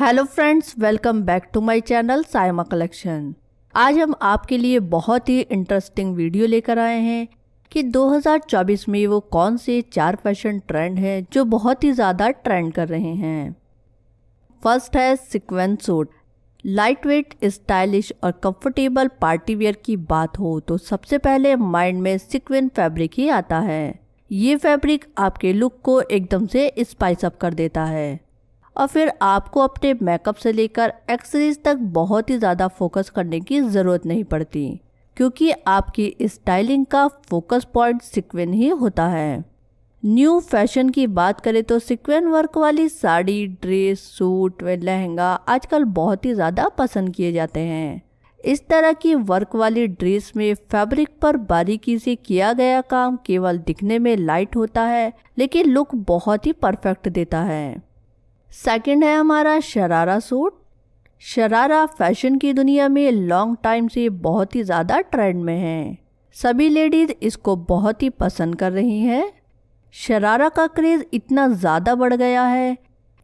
hello friends welcome back to my channel Saima collection आज हम आपके लिए बहुत ही इंटरेस्टिंग वीडियो लेकर आए हैं कि 2024 में वो कौन से चार फैशन ट्रेंड हैं जो बहुत ही ज़्यादा ट्रेंड कर रहे हैं फर्स्ट है sequence suit light weight stylish और कंफर्टेबल पार्टी वेयर की बात हो तो सबसे पहले माइंड में सिक्वेंस फैब्रिक ही आता है ये फैब्रिक आपके लुक को एकदम से स्पाइसअप कर देता है और फिर आपको अपने मेकअप से लेकर एक्सरीज तक बहुत ही ज़्यादा फोकस करने की ज़रूरत नहीं पड़ती क्योंकि आपकी स्टाइलिंग का फोकस पॉइंट सिक्वेन ही होता है न्यू फैशन की बात करें तो सिक्वेन वर्क वाली साड़ी ड्रेस सूट व लहंगा आजकल बहुत ही ज़्यादा पसंद किए जाते हैं इस तरह की वर्क वाली ड्रेस में फैब्रिक पर बारीकी से किया गया काम केवल दिखने में लाइट होता है लेकिन लुक बहुत ही परफेक्ट देता है सेकंड है हमारा शरारा सूट शरारा फैशन की दुनिया में लॉन्ग टाइम से बहुत ही ज़्यादा ट्रेंड में है सभी लेडीज़ इसको बहुत ही पसंद कर रही हैं शरारा का क्रेज़ इतना ज़्यादा बढ़ गया है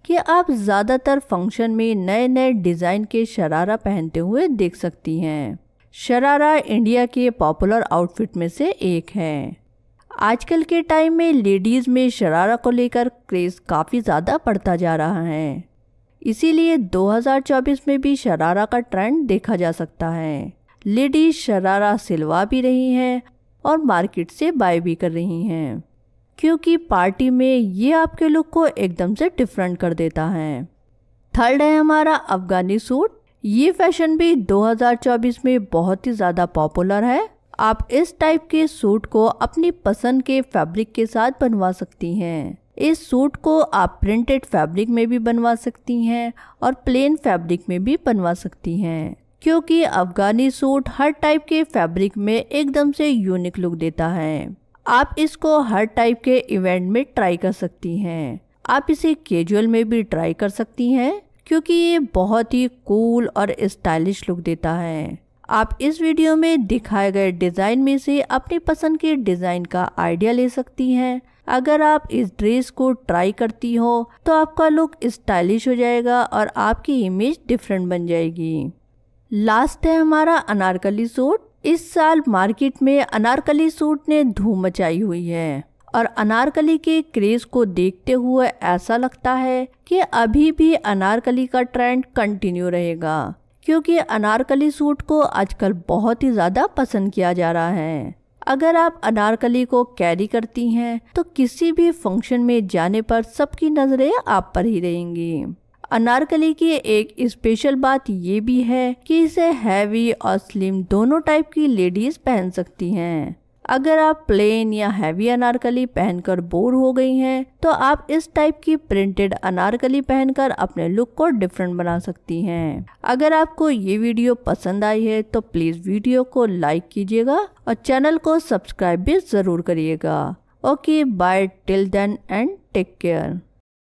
कि आप ज़्यादातर फंक्शन में नए नए डिज़ाइन के शरारा पहनते हुए देख सकती हैं शरारा इंडिया के पॉपुलर आउटफिट में से एक है आजकल के टाइम में लेडीज़ में शरारा को लेकर क्रेज़ काफ़ी ज़्यादा बढ़ता जा रहा है इसीलिए 2024 में भी शरारा का ट्रेंड देखा जा सकता है लेडीज शरारा सिलवा भी रही हैं और मार्केट से बाय भी कर रही हैं क्योंकि पार्टी में ये आपके लुक को एकदम से डिफरेंट कर देता है थर्ड है हमारा अफगानी सूट ये फैशन भी 2024 में बहुत ही ज़्यादा पॉपुलर है आप इस टाइप के सूट को अपनी पसंद के फैब्रिक के साथ बनवा सकती हैं इस सूट को आप प्रिंटेड फैब्रिक में भी बनवा सकती हैं और प्लेन फैब्रिक में भी बनवा सकती हैं क्योंकि अफगानी सूट हर टाइप के फैब्रिक में एकदम से यूनिक लुक देता है आप इसको हर टाइप के इवेंट में ट्राई कर सकती हैं आप इसे केजुअल में भी ट्राई कर सकती हैं क्योंकि ये बहुत ही कूल और स्टाइलिश लुक देता है आप इस वीडियो में दिखाए गए डिज़ाइन में से अपनी पसंद के डिज़ाइन का आइडिया ले सकती हैं अगर आप इस ड्रेस को ट्राई करती हो तो आपका लुक स्टाइलिश हो जाएगा और आपकी इमेज डिफरेंट बन जाएगी लास्ट है हमारा अनारकली सूट इस साल मार्केट में अनारकली सूट ने धूम मचाई हुई है और अनारकली के क्रेज को देखते हुए ऐसा लगता है कि अभी भी अनारकली का ट्रेंड कंटिन्यू रहेगा क्योंकि अनारकली सूट को आजकल बहुत ही ज़्यादा पसंद किया जा रहा है अगर आप अनारकली को कैरी करती हैं तो किसी भी फंक्शन में जाने पर सबकी नज़रें आप पर ही रहेंगी अनारकली की एक स्पेशल बात ये भी है कि इसे हैवी और स्लिम दोनों टाइप की लेडीज पहन सकती हैं अगर आप प्लेन या हैवी अनारकली पहनकर बोर हो गई हैं तो आप इस टाइप की प्रिंटेड अनारकली पहनकर अपने लुक को डिफरेंट बना सकती हैं अगर आपको ये वीडियो पसंद आई है तो प्लीज़ वीडियो को लाइक कीजिएगा और चैनल को सब्सक्राइब भी ज़रूर करिएगा okay bye till then and take care